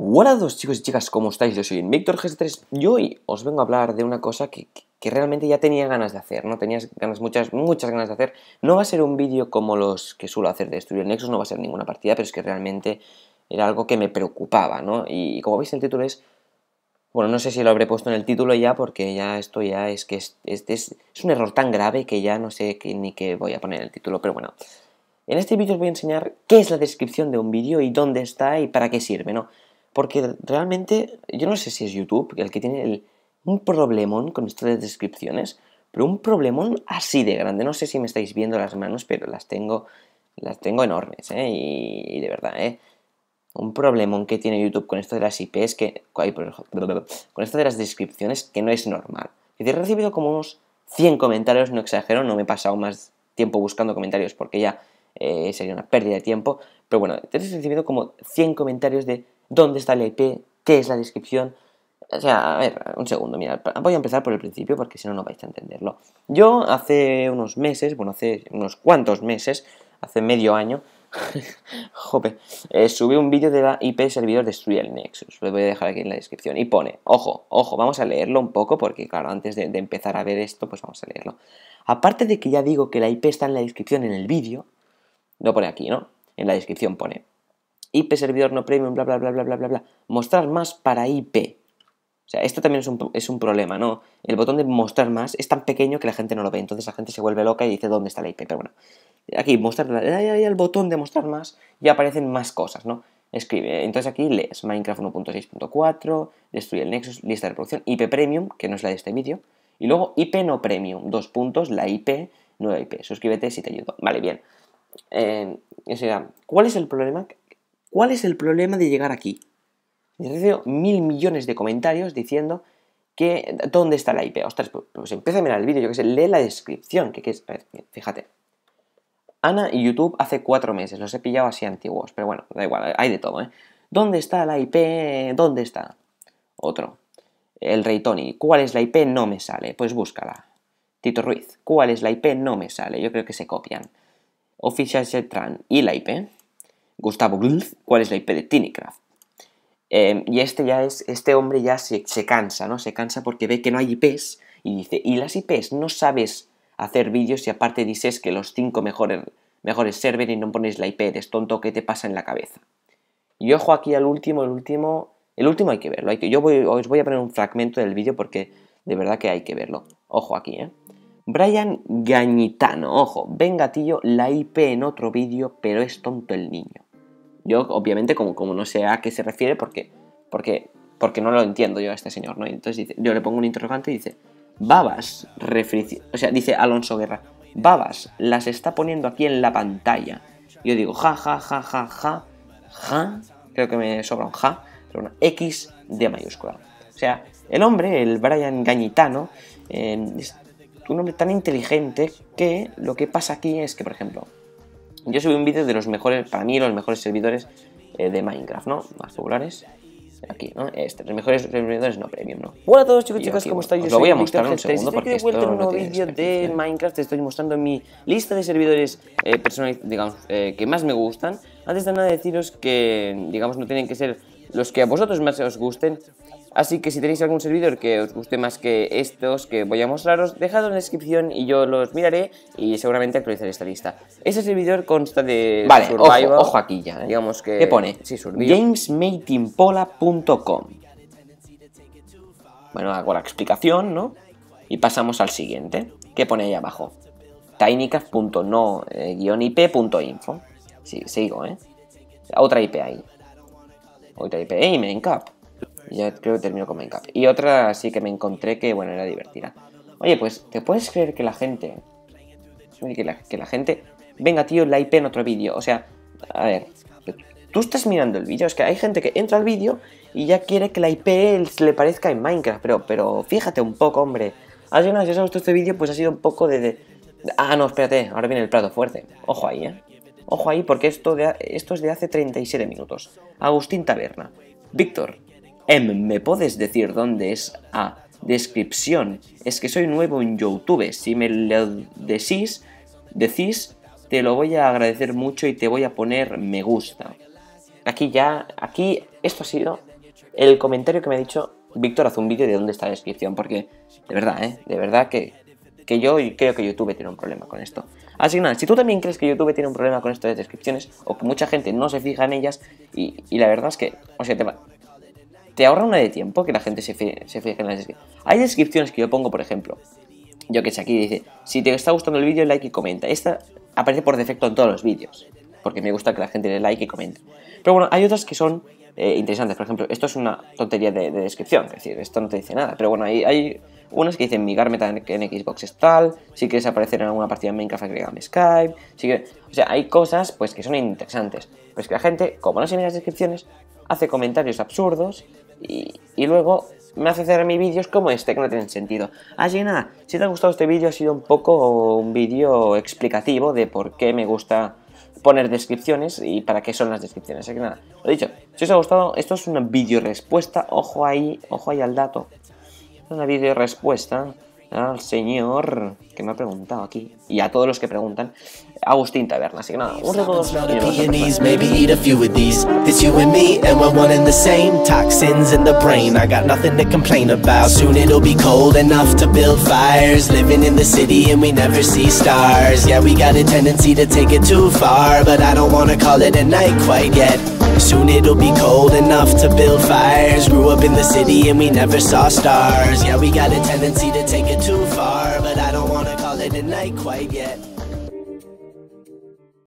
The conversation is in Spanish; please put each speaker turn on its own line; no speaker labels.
Hola a chicos y chicas, ¿cómo estáis? Yo soy Víctor G3 y hoy os vengo a hablar de una cosa que, realmente ya tenía ganas de hacer, ¿no? Tenías ganas, muchas, muchas ganas de hacer. No va a ser un vídeo como los que suelo hacer de Estudio Nexus, no va a ser ninguna partida, pero es que realmente era algo que me preocupaba, ¿no? Y, como veis el título es... Bueno, no sé si lo habré puesto en el título ya porque ya esto ya es que es, es, un error tan grave que ya no sé ni qué voy a poner en el título, pero bueno. En este vídeo os voy a enseñar qué es la descripción de un vídeo y dónde está y para qué sirve, ¿no? Porque realmente, yo no sé si es YouTube el que tiene un problemón con estas de descripciones, pero un problemón así de grande. No sé si me estáis viendo las manos, pero las tengo, las tengo enormes, ¿eh? Y, de verdad, ¿eh? Un problemón que tiene YouTube con esto de las IPs, que, con esto de las descripciones, que no es normal. he recibido como unos 100 comentarios, no exagero, no me he pasado más tiempo buscando comentarios porque ya eh, sería una pérdida de tiempo, pero bueno, he recibido como 100 comentarios de dónde está la IP, e qué es la descripción. O sea, a ver, un segundo, mira, voy a empezar por el principio porque si no, no vais a entenderlo. Yo hace unos meses, bueno, hace unos cuantos meses, hace medio año, jope, eh, subí un vídeo de la IP servidor de el Nexus, lo voy a dejar aquí en la descripción, y pone, ojo, ojo, vamos a leerlo un poco porque, claro, antes de, empezar a ver esto, pues vamos a leerlo. Aparte de que ya digo que la IP está en la descripción en el vídeo, no pone aquí, ¿no? En la descripción pone, IP servidor no premium, bla, bla, bla, bla, bla, bla, bla. Mostrar más para IP. O sea, esto también es un, problema, ¿no? El botón de mostrar más es tan pequeño que la gente no lo ve. Entonces la gente se vuelve loca y dice dónde está la IP. Pero bueno, aquí mostrar, el botón de mostrar más y aparecen más cosas, ¿no? Escribe. Entonces aquí lees Minecraft 1.6.4, destruye el Nexus, lista de reproducción, IP Premium, que no es la de este vídeo. Y luego IP no Premium, dos puntos, la IP, nueva IP. Suscríbete si te ayudo. Vale, bien. Eh, ¿cuál es el problema? ¿Cuál es el problema de llegar aquí? Me recibo mil millones de comentarios diciendo que dónde está la IP. Ostras, pues empieza a mirar el vídeo, yo qué sé, lee la descripción. Que, es, fíjate. Ana y YouTube hace cuatro meses, los he pillado así antiguos, pero bueno, da igual, hay de todo, ¿eh? ¿Dónde está la IP? ¿Dónde está? Otro. El Rey Tony, ¿cuál es la IP? No me sale, pues búscala. Tito Ruiz, ¿cuál es la IP? No me sale, yo creo que se copian. Official Setran, ¿y la IP? Gustavo Glutz, cuál es la IP de Tinecraft. Em, y este ya es, este hombre ya se, se, cansa, ¿no? Se cansa porque ve que no hay IPs y dice, ¿y las IPs no sabes hacer vídeos y aparte dices que los cinco mejores, mejores server y no pones la IP? Eres tonto, ¿qué te pasa en la cabeza? Y ojo aquí al último, el último, el último hay que verlo. Hay que, yo voy, os voy a poner un fragmento del vídeo porque de verdad que hay que verlo. Ojo aquí, ¿eh? Brian Gañitano, ojo, venga tío, la IP en otro vídeo, pero es tonto el niño. Yo, obviamente, como, no sé a qué se refiere, porque, porque, porque no lo entiendo yo a este señor, ¿no? entonces yo le pongo un interrogante y dice, Babas, o sea, dice Alonso Guerra, Babas, las está poniendo aquí en la pantalla. Yo digo, ja, ja, ja, ja, ja, ja, creo que me sobra un ja, pero una X de mayúscula. O sea, el hombre, el Brian Gañitano, eh, es un hombre tan inteligente que lo que pasa aquí es que, por ejemplo, yo subí un vídeo de los mejores, para mí, los mejores servidores eh, de Minecraft, ¿no? Más populares. Aquí, ¿no? Este, los mejores servidores no premium, ¿no? Hola a todos chicos y chicas, ¿cómo estáis? Yo lo voy a mostrar un segundo porque esto vuelta un nuevo vídeo de Minecraft, te estoy mostrando mi lista de servidores eh, personales, digamos, eh, que más me gustan. Antes de nada deciros que, digamos, no tienen que ser los que a vosotros más os gusten. Así que si tenéis algún servidor que os guste más que estos que voy a mostraros, dejadlo en la descripción y yo los miraré y seguramente actualizaré esta lista. Ese servidor consta de vale, Ojo, aquí ya. ¿eh? Digamos que. ¿Qué pone? Sí, Bueno, hago la explicación, ¿no? Y pasamos al siguiente. ¿Qué pone ahí abajo? tinycastno eh, ipinfo Sí, sigo, ¿eh? Otra IP ahí te IP. ¡hey, Minecraft! Ya creo que termino con Minecraft. Y otra sí que me encontré que, bueno, era divertida. Oye, pues, ¿te puedes creer que la gente... Que la, gente... Venga, tío, la IP en otro vídeo. O sea, a ver... Tú estás mirando el vídeo, es que hay gente que entra al vídeo y ya quiere que la IP le parezca en Minecraft, pero, pero fíjate un poco, hombre. Así no, si os ha gustado este vídeo, pues ha sido un poco de, de... Ah, no, espérate, ahora viene el plato fuerte. Ojo ahí, ¿eh? Ojo ahí porque esto, es de hace 37 minutos. Agustín Taberna. Víctor, em, ¿me puedes decir dónde es A? Ah, descripción. Es que soy nuevo en YouTube. Si me lo decís, decís, te lo voy a agradecer mucho y te voy a poner me gusta. Aquí ya, aquí, esto ha sido el comentario que me ha dicho Víctor, hace un vídeo de dónde está la descripción, porque de verdad, ¿eh? De verdad que, que yo creo que YouTube tiene un problema con esto. Así que nada, si tú también crees que YouTube tiene un problema con esto de descripciones o que mucha gente no se fija en ellas y, la verdad es que, o sea, te, ahorra una de tiempo que la gente se, fije, se fije en las descripciones. Hay descripciones que yo pongo, por ejemplo, yo que sé, aquí dice, si te está gustando el vídeo, like y comenta. Esta aparece por defecto en todos los vídeos, porque me gusta que la gente le like y comente. Pero bueno, hay otras que son eh, interesantes. Por ejemplo, esto es una tontería de, descripción, es decir, esto no te dice nada. Pero bueno, hay, unas que dicen mi meta en, Xbox es tal, si quieres aparecer en alguna partida en Minecraft agregame Skype, si quieres... O sea, hay cosas pues que son interesantes. Pues que la gente, como no se las descripciones, hace comentarios absurdos y, luego me hace hacer mis vídeos como este, que no tienen sentido. Así que nada, si te ha gustado este vídeo, ha sido un poco un vídeo explicativo de por qué me gusta poner descripciones y para qué son las descripciones. Así que nada, lo dicho, si os ha gustado, esto es una video respuesta, ojo ahí, ojo ahí al dato. Es una video respuesta al señor que me ha preguntado aquí y a todos los que preguntan, Agustín Taberna. Así que nada, un saludo. Yeah, we got a tendency to take it too far, but I don't wanna call it a night quite yet. Soon it'll be cold enough to build fires. Grew up in the city and we never saw stars. Yeah, we got a tendency to take it too far, but I don't wanna call it a night quite yet.